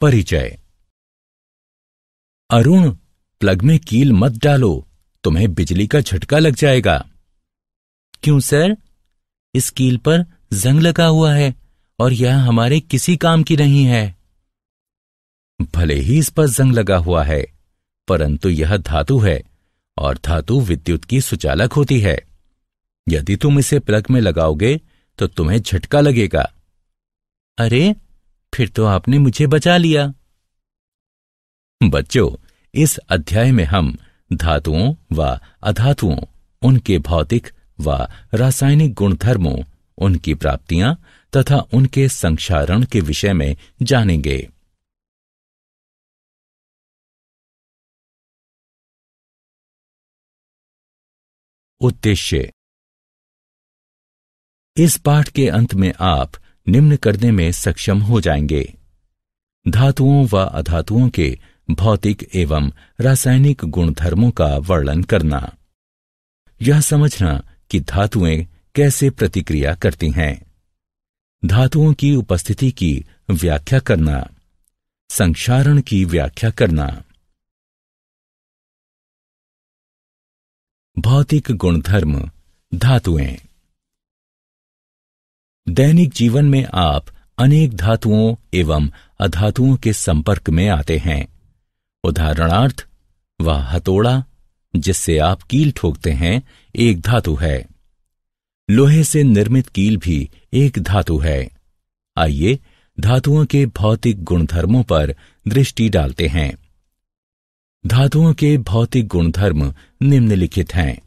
परिचय अरुण प्लग में कील मत डालो तुम्हें बिजली का झटका लग जाएगा क्यों सर इस कील पर जंग लगा हुआ है और यह हमारे किसी काम की नहीं है भले ही इस पर जंग लगा हुआ है परंतु यह धातु है और धातु विद्युत की सुचालक होती है यदि तुम इसे प्लग में लगाओगे तो तुम्हें झटका लगेगा अरे फिर तो आपने मुझे बचा लिया बच्चों इस अध्याय में हम धातुओं व अधातुओं उनके भौतिक व रासायनिक गुणधर्मों उनकी प्राप्तियां तथा उनके संक्षारण के विषय में जानेंगे उद्देश्य इस पाठ के अंत में आप निम्न करने में सक्षम हो जाएंगे धातुओं व अधातुओं के भौतिक एवं रासायनिक गुणधर्मों का वर्णन करना यह समझना कि धातुएं कैसे प्रतिक्रिया करती हैं धातुओं की उपस्थिति की व्याख्या करना संक्षारण की व्याख्या करना भौतिक गुणधर्म धातुएं दैनिक जीवन में आप अनेक धातुओं एवं अधातुओं के संपर्क में आते हैं उदाहरणार्थ वह हथौड़ा जिससे आप कील ठोकते हैं एक धातु है लोहे से निर्मित कील भी एक धातु है आइए धातुओं के भौतिक गुणधर्मों पर दृष्टि डालते हैं धातुओं के भौतिक गुणधर्म निम्नलिखित हैं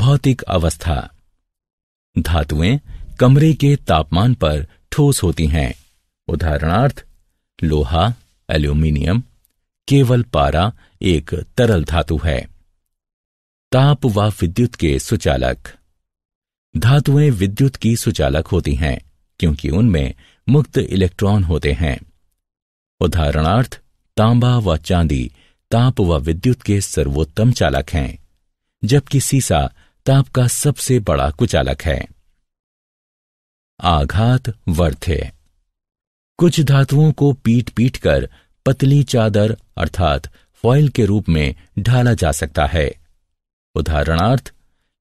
भौतिक अवस्था धातुएं कमरे के तापमान पर ठोस होती हैं उदाहरणार्थ लोहा एल्यूमिनियम केवल पारा एक तरल धातु है ताप व विद्युत के सुचालक धातुएं विद्युत की सुचालक होती हैं क्योंकि उनमें मुक्त इलेक्ट्रॉन होते हैं उदाहरणार्थ तांबा व चांदी ताप व विद्युत के सर्वोत्तम चालक हैं जबकि सीसा ताप का सबसे बड़ा कुचालक है आघात वर्थे कुछ धातुओं को पीट पीट कर पतली चादर अर्थात फॉइल के रूप में ढाला जा सकता है उदाहरणार्थ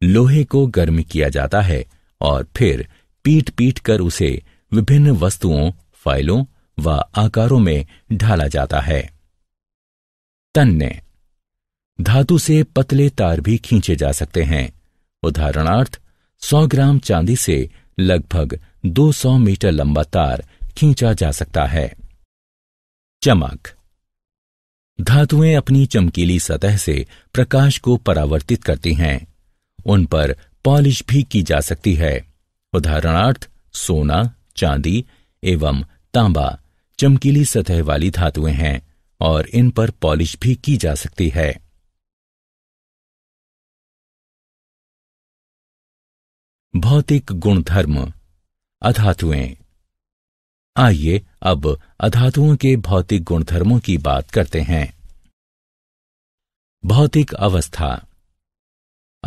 लोहे को गर्म किया जाता है और फिर पीट पीट कर उसे विभिन्न वस्तुओं फाइलों व आकारों में ढाला जाता है तन्ने धातु से पतले तार भी खींचे जा सकते हैं उदाहरणार्थ 100 ग्राम चांदी से लगभग 200 मीटर लंबा तार खींचा जा सकता है चमक धातुएं अपनी चमकीली सतह से प्रकाश को परावर्तित करती हैं उन पर पॉलिश भी की जा सकती है उदाहरणार्थ सोना चांदी एवं तांबा चमकीली सतह वाली धातुएं हैं और इन पर पॉलिश भी की जा सकती है भौतिक गुणधर्म अधातुएं आइए अब अधातुओं के भौतिक गुणधर्मों की बात करते हैं भौतिक अवस्था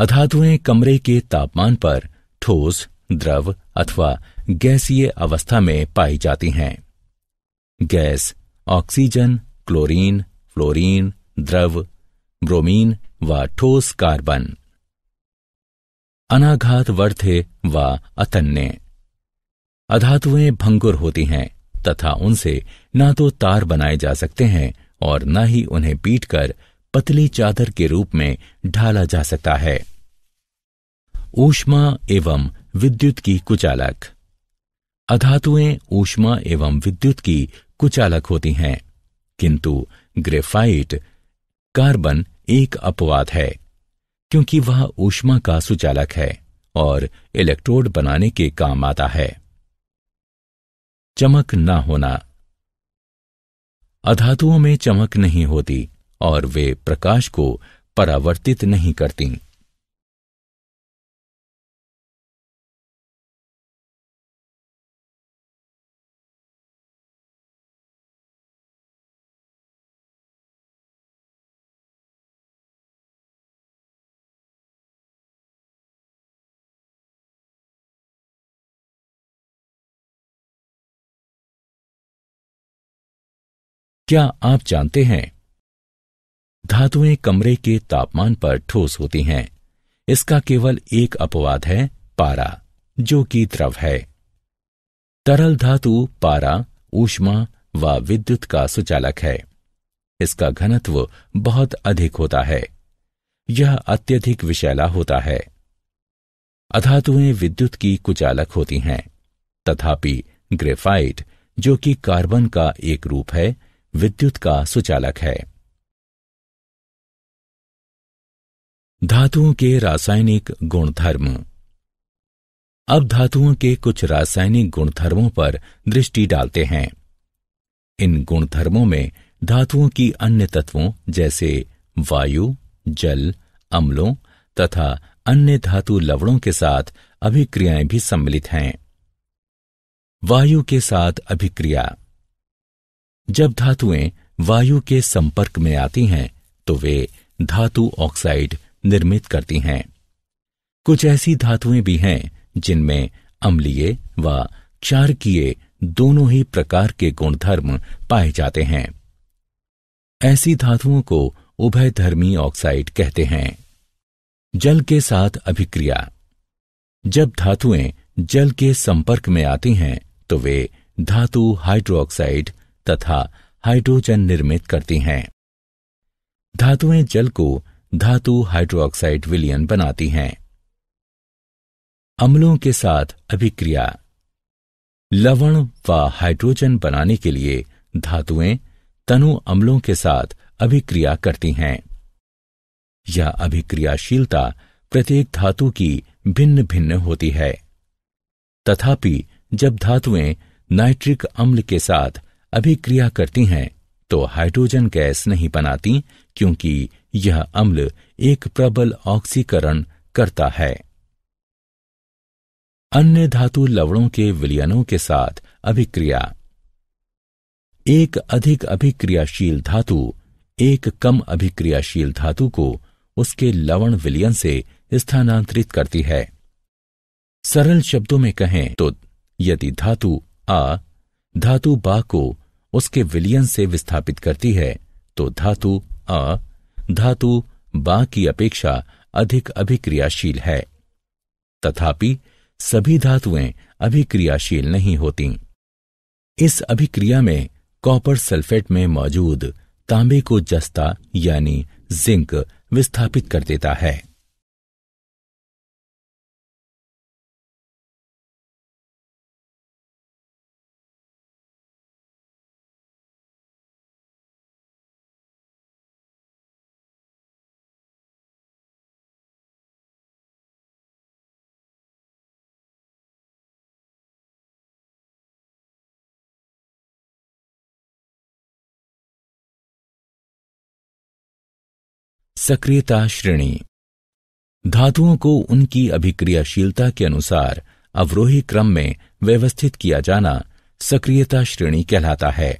अधातुएं कमरे के तापमान पर ठोस द्रव अथवा गैसीय अवस्था में पाई जाती हैं गैस ऑक्सीजन क्लोरीन फ्लोरीन द्रव ब्रोमीन व ठोस कार्बन अनाघात वर व अतन्य अधातुएं भंगुर होती हैं तथा उनसे न तो तार बनाए जा सकते हैं और न ही उन्हें पीटकर पतली चादर के रूप में ढाला जा सकता है ऊष्मा एवं विद्युत की कुचालक अधातुएं ऊष्मा एवं विद्युत की कुचालक होती हैं किंतु ग्रेफाइट कार्बन एक अपवाद है क्योंकि वह ऊष्मा का सुचालक है और इलेक्ट्रोड बनाने के काम आता है चमक न होना अधातुओं में चमक नहीं होती और वे प्रकाश को परावर्तित नहीं करती क्या आप जानते हैं धातुएं कमरे के तापमान पर ठोस होती हैं इसका केवल एक अपवाद है पारा जो कि द्रव है तरल धातु पारा ऊष्मा व विद्युत का सुचालक है इसका घनत्व बहुत अधिक होता है यह अत्यधिक विशैला होता है अधातुएं विद्युत की कुचालक होती हैं तथापि ग्रेफाइट जो कि कार्बन का एक रूप है विद्युत का सुचालक है धातुओं के रासायनिक गुणधर्म अब धातुओं के कुछ रासायनिक गुणधर्मों पर दृष्टि डालते हैं इन गुणधर्मों में धातुओं की अन्य तत्वों जैसे वायु जल अम्लों तथा अन्य धातु लवणों के साथ अभिक्रियाएं भी सम्मिलित हैं वायु के साथ अभिक्रिया जब धातुएं वायु के संपर्क में आती हैं तो वे धातु ऑक्साइड निर्मित करती हैं कुछ ऐसी धातुएं भी हैं जिनमें अम्लीय व क्षारकीय दोनों ही प्रकार के गुणधर्म पाए जाते हैं ऐसी धातुओं को उभयधर्मी ऑक्साइड कहते हैं जल के साथ अभिक्रिया जब धातुएं जल के संपर्क में आती हैं तो वे धातु हाइड्रोक्साइड तथा हाइड्रोजन निर्मित करती हैं धातुएं जल को धातु हाइड्रोक्साइड विलियन बनाती हैं अम्लों के साथ अभिक्रिया लवण व हाइड्रोजन बनाने के लिए धातुएं तनु अम्लों के साथ अभिक्रिया करती हैं यह अभिक्रियाशीलता प्रत्येक धातु की भिन्न भिन्न होती है तथापि जब धातुएं नाइट्रिक अम्ल के साथ अभिक्रिया करती हैं तो हाइड्रोजन गैस नहीं बनाती क्योंकि यह अम्ल एक प्रबल ऑक्सीकरण करता है अन्य धातु लवणों के विलयनों के साथ अभिक्रिया एक अधिक अभिक्रियाशील धातु एक कम अभिक्रियाशील धातु को उसके लवण विलयन से स्थानांतरित करती है सरल शब्दों में कहें तो यदि धातु आ धातु बा को उसके विलियन से विस्थापित करती है तो धातु अ धातु बा की अपेक्षा अधिक अभिक्रियाशील है तथापि सभी धातुएं अभिक्रियाशील नहीं होती इस अभिक्रिया में कॉपर सल्फेट में मौजूद तांबे को जस्ता यानी जिंक विस्थापित कर देता है सक्रियता श्रेणी धातुओं को उनकी अभिक्रियाशीलता के अनुसार अवरोही क्रम में व्यवस्थित किया जाना सक्रियता श्रेणी कहलाता है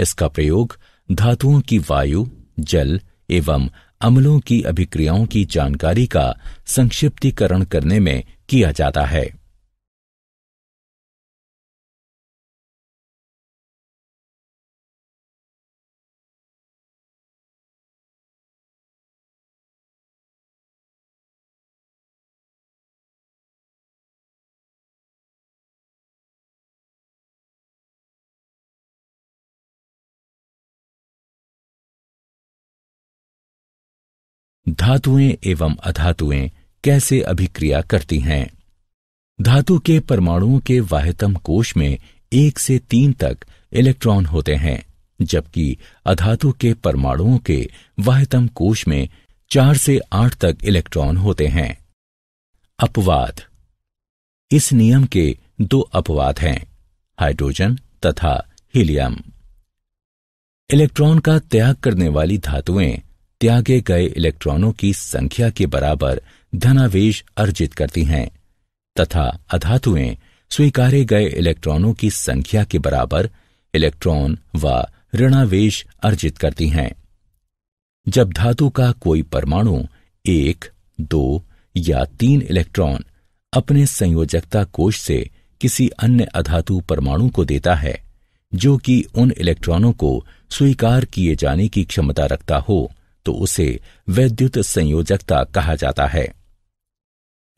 इसका प्रयोग धातुओं की वायु जल एवं अम्लों की अभिक्रियाओं की जानकारी का संक्षिप्तीकरण करने में किया जाता है धातुएं एवं अधातुएं कैसे अभिक्रिया करती हैं धातु के परमाणुओं के वाहतम कोश में एक से तीन तक इलेक्ट्रॉन होते हैं जबकि अधातु के परमाणुओं के वाहतम कोश में चार से आठ तक इलेक्ट्रॉन होते हैं अपवाद इस नियम के दो अपवाद हैं हाइड्रोजन तथा हीलियम इलेक्ट्रॉन का त्याग करने वाली धातुएं त्यागे गए इलेक्ट्रॉनों की संख्या के बराबर धनावेश अर्जित करती हैं तथा अधातुएं स्वीकारे गए इलेक्ट्रॉनों की संख्या के बराबर इलेक्ट्रॉन व ऋणावेश अर्जित करती हैं जब धातु का कोई परमाणु एक दो या तीन इलेक्ट्रॉन अपने संयोजकता कोष से किसी अन्य अधातु परमाणु को देता है जो कि उन इलेक्ट्रॉनों को स्वीकार किए जाने की क्षमता रखता हो तो उसे वैद्युत संयोजकता कहा जाता है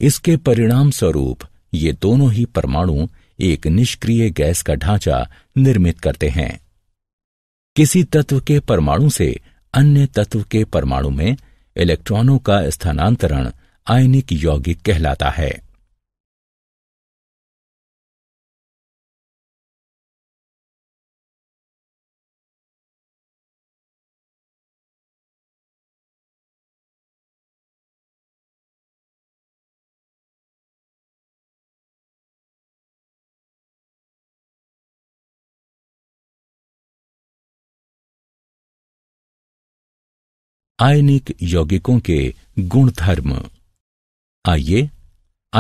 इसके परिणाम स्वरूप ये दोनों ही परमाणु एक निष्क्रिय गैस का ढांचा निर्मित करते हैं किसी तत्व के परमाणु से अन्य तत्व के परमाणु में इलेक्ट्रॉनों का स्थानांतरण आयनिक यौगिक कहलाता है आयनिक यौगिकों के गुणधर्म आइए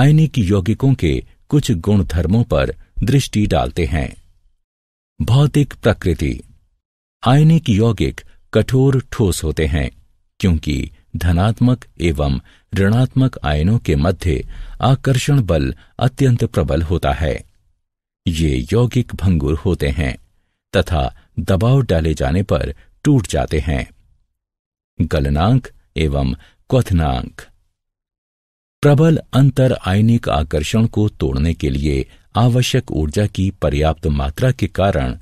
आयनिक यौगिकों के कुछ गुणधर्मों पर दृष्टि डालते हैं भौतिक प्रकृति आयनिक यौगिक कठोर ठोस होते हैं क्योंकि धनात्मक एवं ऋणात्मक आयनों के मध्य आकर्षण बल अत्यंत प्रबल होता है ये यौगिक भंगुर होते हैं तथा दबाव डाले जाने पर टूट जाते हैं गलनांक एवं क्वथनांक प्रबल अंतर आयनिक आकर्षण को तोड़ने के लिए आवश्यक ऊर्जा की पर्याप्त मात्रा के कारण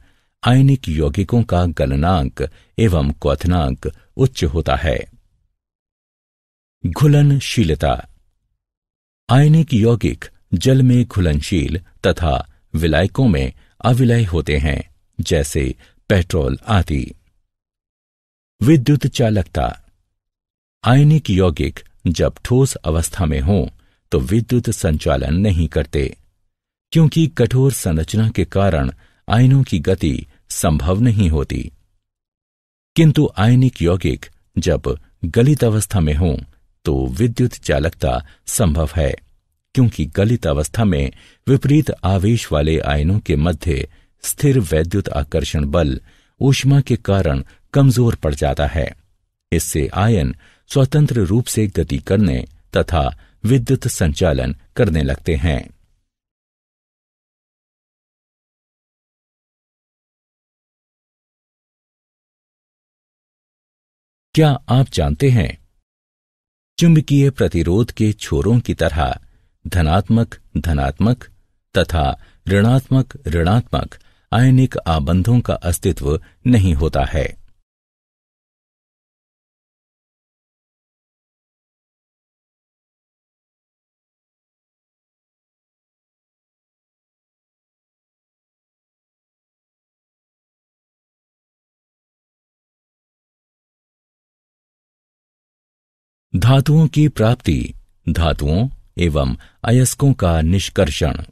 आयनिक यौगिकों का गलनांक एवं क्वथनांक उच्च होता है घुलनशीलता आयनिक यौगिक जल में घुलनशील तथा विलायकों में अविलय होते हैं जैसे पेट्रोल आदि विद्युत चालकता आयनिक यौगिक जब ठोस अवस्था में हो तो विद्युत संचालन नहीं करते क्योंकि कठोर संरचना के कारण आयनों की गति संभव नहीं होती किंतु आयनिक यौगिक जब गलित अवस्था में हो तो विद्युत चालकता संभव है क्योंकि गलित अवस्था में विपरीत आवेश वाले आयनों के मध्य स्थिर वैद्युत आकर्षण बल ऊष्मा के कारण कमजोर पड़ जाता है इससे आयन स्वतंत्र रूप से गति करने तथा विद्युत संचालन करने लगते हैं क्या आप जानते हैं चुंबकीय प्रतिरोध के छोरों की तरह धनात्मक धनात्मक तथा ऋणात्मक ऋणात्मक आयनिक आबंधों का अस्तित्व नहीं होता है धातुओं की प्राप्ति धातुओं एवं अयस्कों का निष्कर्षण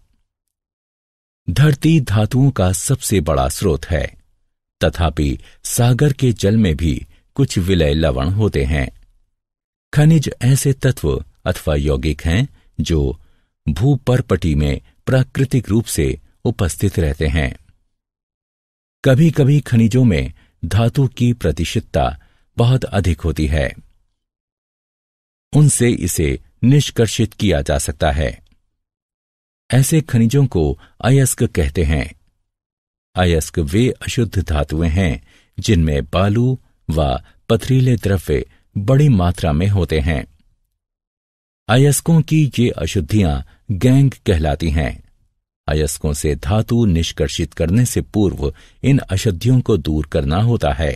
धरती धातुओं का सबसे बड़ा स्रोत है तथापि सागर के जल में भी कुछ विलय लवण होते हैं खनिज ऐसे तत्व अथवा यौगिक हैं जो भूपरपटी में प्राकृतिक रूप से उपस्थित रहते हैं कभी कभी खनिजों में धातु की प्रतिशतता बहुत अधिक होती है उनसे इसे निष्कर्षित किया जा सकता है ऐसे खनिजों को अयस्क कहते हैं अयस्क वे अशुद्ध धातुएं हैं जिनमें बालू व पथरीले द्रव्य बड़ी मात्रा में होते हैं अयस्कों की ये अशुद्धियां गैंग कहलाती हैं अयस्कों से धातु निष्कर्षित करने से पूर्व इन अशुद्धियों को दूर करना होता है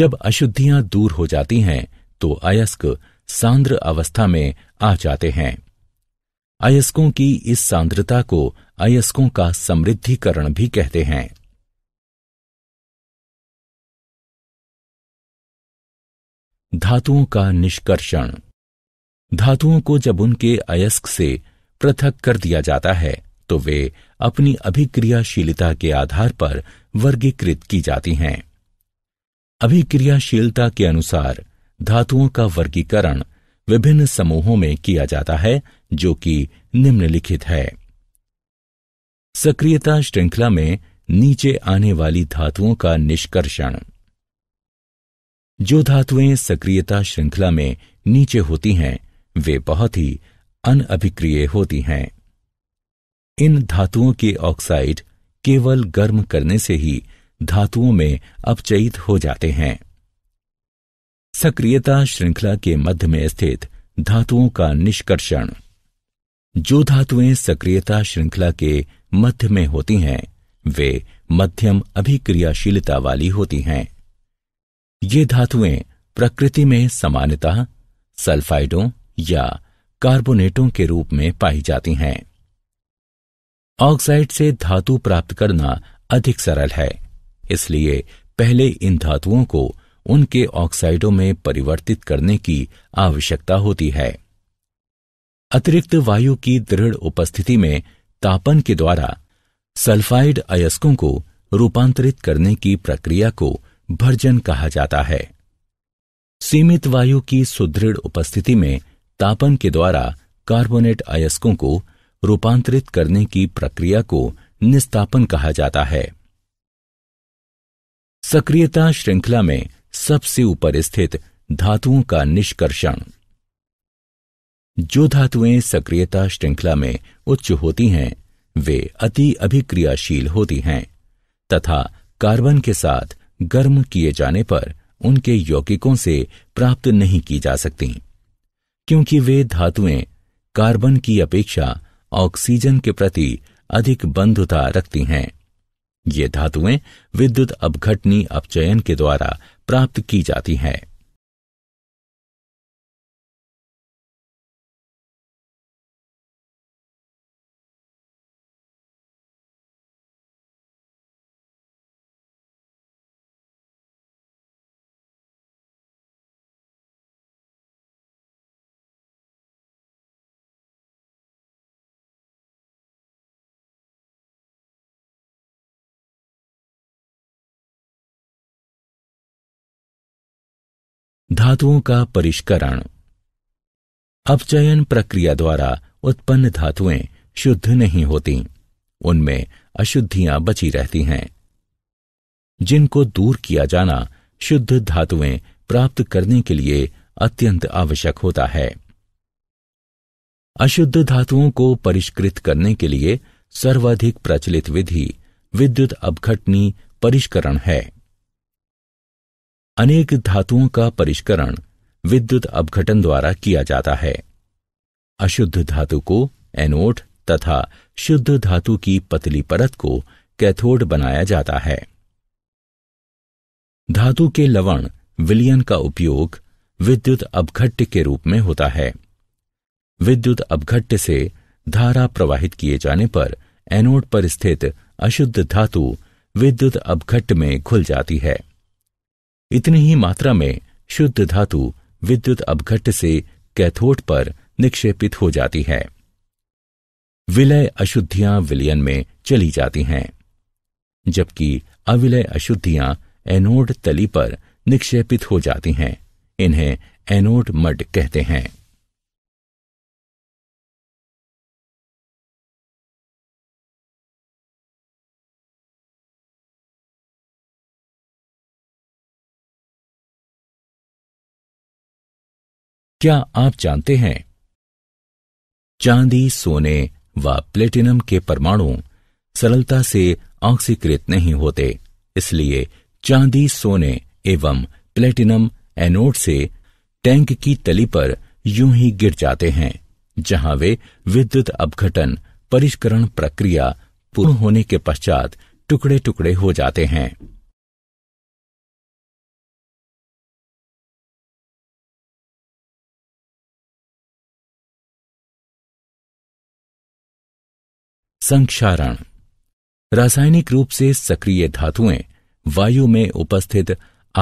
जब अशुद्धियां दूर हो जाती हैं तो अयस्क सांद्र अवस्था में आ जाते हैं अयस्कों की इस सांद्रता को अयस्कों का समृद्धिकरण भी कहते हैं धातुओं का निष्कर्षण धातुओं को जब उनके अयस्क से पृथक कर दिया जाता है तो वे अपनी अभिक्रियाशीलता के आधार पर वर्गीकृत की जाती हैं अभिक्रियाशीलता के अनुसार धातुओं का वर्गीकरण विभिन्न समूहों में किया जाता है जो कि निम्नलिखित है सक्रियता श्रृंखला में नीचे आने वाली धातुओं का निष्कर्षण जो धातुएं सक्रियता श्रृंखला में नीचे होती हैं वे बहुत ही अनअभिक्रिय होती हैं इन धातुओं के ऑक्साइड केवल गर्म करने से ही धातुओं में अपचयित हो जाते हैं सक्रियता श्रृंखला के मध्य में स्थित धातुओं का निष्कर्षण जो धातुएं सक्रियता श्रृंखला के मध्य में होती हैं वे मध्यम अभिक्रियाशीलता वाली होती हैं ये धातुएं प्रकृति में सामान्यतः सल्फाइडों या कार्बोनेटों के रूप में पाई जाती हैं ऑक्साइड से धातु प्राप्त करना अधिक सरल है इसलिए पहले इन धातुओं को उनके ऑक्साइडों में परिवर्तित करने की आवश्यकता होती है अतिरिक्त वायु की दृढ़ उपस्थिति में तापन के द्वारा सल्फाइड अयस्कों को रूपांतरित करने की प्रक्रिया को भर्जन कहा जाता है सीमित वायु की सुदृढ़ उपस्थिति में तापन के द्वारा कार्बोनेट अयस्कों को रूपांतरित करने की प्रक्रिया को निस्तापन कहा जाता है सक्रियता श्रृंखला में सबसे ऊपर स्थित धातुओं का निष्कर्षण जो धातुएं सक्रियता श्रृंखला में उच्च होती हैं वे अति अभिक्रियाशील होती हैं तथा कार्बन के साथ गर्म किए जाने पर उनके यौगिकों से प्राप्त नहीं की जा सकती क्योंकि वे धातुएं कार्बन की अपेक्षा ऑक्सीजन के प्रति अधिक बंधुता रखती हैं ये धातुएं विद्युत अपघटनी अपचयन के द्वारा प्राप्त की जाती हैं धातुओं का परिष्करण अपचयन प्रक्रिया द्वारा उत्पन्न धातुएं शुद्ध नहीं होती उनमें अशुद्धियां बची रहती हैं जिनको दूर किया जाना शुद्ध धातुएं प्राप्त करने के लिए अत्यंत आवश्यक होता है अशुद्ध धातुओं को परिष्कृत करने के लिए सर्वाधिक प्रचलित विधि विद्युत अपघटनी परिष्करण है अनेक धातुओं का परिष्करण विद्युत अपघटन द्वारा किया जाता है अशुद्ध धातु को एनोड तथा शुद्ध धातु की पतली परत को कैथोड बनाया जाता है धातु के लवण विलियन का उपयोग विद्युत अपघट्य के रूप में होता है विद्युत अपघट्य से धारा प्रवाहित किए जाने पर एनोड पर स्थित अशुद्ध धातु विद्युत अपघट्ट में घुल जाती है इतनी ही मात्रा में शुद्ध धातु विद्युत अपघट्ट से कैथोड पर निक्षेपित हो जाती है विलय अशुद्धियां विलयन में चली जाती हैं जबकि अविलय अशुद्धियां एनोड तली पर निक्षेपित हो जाती हैं इन्हें एनोड मड कहते हैं क्या आप जानते हैं चांदी सोने व प्लेटिनम के परमाणु सरलता से ऑक्सीकृत नहीं होते इसलिए चांदी सोने एवं प्लेटिनम एनोड से टैंक की तली पर यूं ही गिर जाते हैं जहां वे विद्युत अपघटन परिष्करण प्रक्रिया पूर्ण होने के पश्चात टुकड़े टुकड़े हो जाते हैं संक्षारण रासायनिक रूप से सक्रिय धातुएं वायु में उपस्थित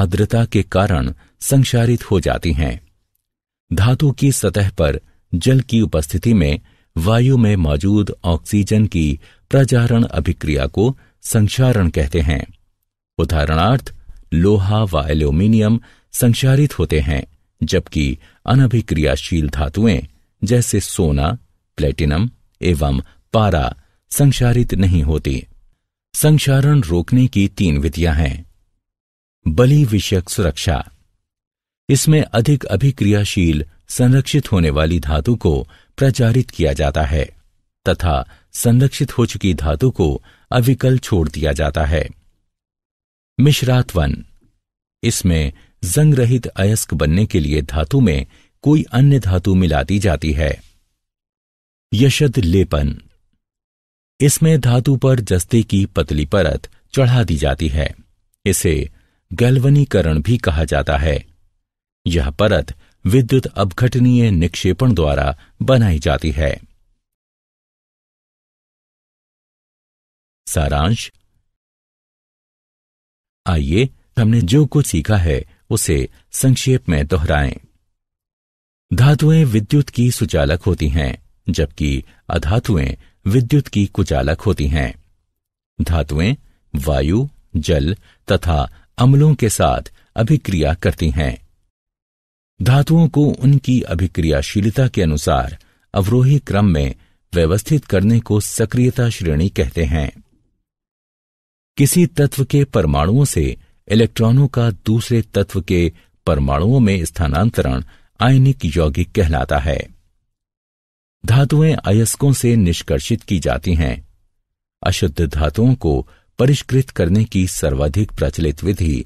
आर्द्रता के कारण संक्षारित हो जाती हैं धातु की सतह पर जल की उपस्थिति में वायु में मौजूद ऑक्सीजन की प्रजारण अभिक्रिया को संक्षारण कहते हैं उदाहरणार्थ लोहा व एल्यूमिनियम संक्षारित होते हैं जबकि अनभिक्रियाशील धातुएं जैसे सोना प्लेटिनम एवं पारा संक्षारित नहीं होती संक्षारण रोकने की तीन विधियां हैं बलि विषयक सुरक्षा इसमें अधिक अभिक्रियाशील संरक्षित होने वाली धातु को प्रचारित किया जाता है तथा संरक्षित हो चुकी धातु को अविकल छोड़ दिया जाता है मिश्रातवन इसमें जंग रहित अयस्क बनने के लिए धातु में कोई अन्य धातु मिला दी जाती है यशद लेपन इसमें धातु पर जस्ते की पतली परत चढ़ा दी जाती है इसे गलवनीकरण भी कहा जाता है यह परत विद्युत अवघटनीय निक्षेपण द्वारा बनाई जाती है सारांश आइए हमने जो कुछ सीखा है उसे संक्षेप में दोहराएं। धातुएं विद्युत की सुचालक होती हैं जबकि अधातुएं विद्युत की कुचालक होती हैं धातुएं वायु जल तथा अम्लों के साथ अभिक्रिया करती हैं धातुओं को उनकी अभिक्रियाशीलता के अनुसार अवरोही क्रम में व्यवस्थित करने को सक्रियता श्रेणी कहते हैं किसी तत्व के परमाणुओं से इलेक्ट्रॉनों का दूसरे तत्व के परमाणुओं में स्थानांतरण आयनिक यौगिक कहलाता है धातुएं अयस्कों से निष्कर्षित की जाती हैं अशुद्ध धातुओं को परिष्कृत करने की सर्वाधिक प्रचलित विधि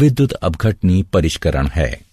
विद्युत अवघटनी परिष्करण है